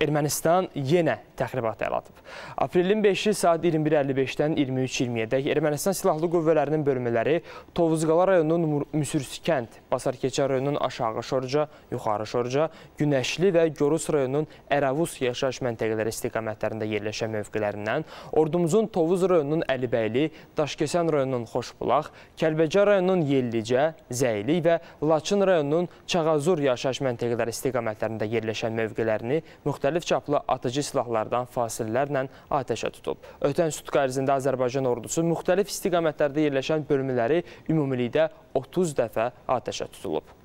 Ermənistan yenə təxribatı əl atıb. Aprelin 5-i saat 21:55-dən 23:20-yədək Ermənistan Silahlı Qüvvələrinin bölmələri Tovuzqala rayonunun Müsürsi kənd, Basarkeçə rayonunun Aşağı Şorca, Yuxarı Şorca, Günəşli və Gorus rayonunun Əravus yaşayış məntəqələri istiqamətlərində yerləşən mövqələrindən, ordumuzun Tovuz rayonunun Əlibəyli, Daşkəsən rayonunun Xoşbulaq, Kəlbəcər rayonunun Yellicə, Zəylik və Laçın rayonunun Çağazur yaşayış məntəqələri istiqamətlərində yerləşən mövqələrini müxalifət müxtəlif çaplı atıcı silahlardan fasillərlə atəşə tutub. Ötən sütq ərzində Azərbaycan ordusu müxtəlif istiqamətlərdə yerləşən bölmələri ümumilikdə 30 dəfə atəşə tutulub.